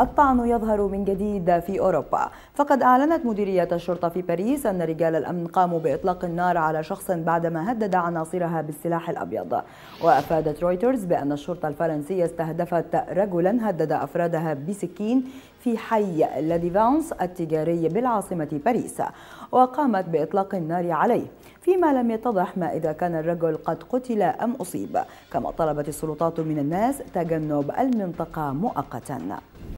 الطعن يظهر من جديد في أوروبا فقد أعلنت مديرية الشرطة في باريس أن رجال الأمن قاموا بإطلاق النار على شخص بعدما هدد عناصرها بالسلاح الأبيض وأفادت رويترز بأن الشرطة الفرنسية استهدفت رجلا هدد أفرادها بسكين في حي لاديفانس التجاري بالعاصمة باريس وقامت بإطلاق النار عليه فيما لم يتضح ما إذا كان الرجل قد قتل أم أصيب كما طلبت السلطات من الناس تجنب المنطقة مؤقتاً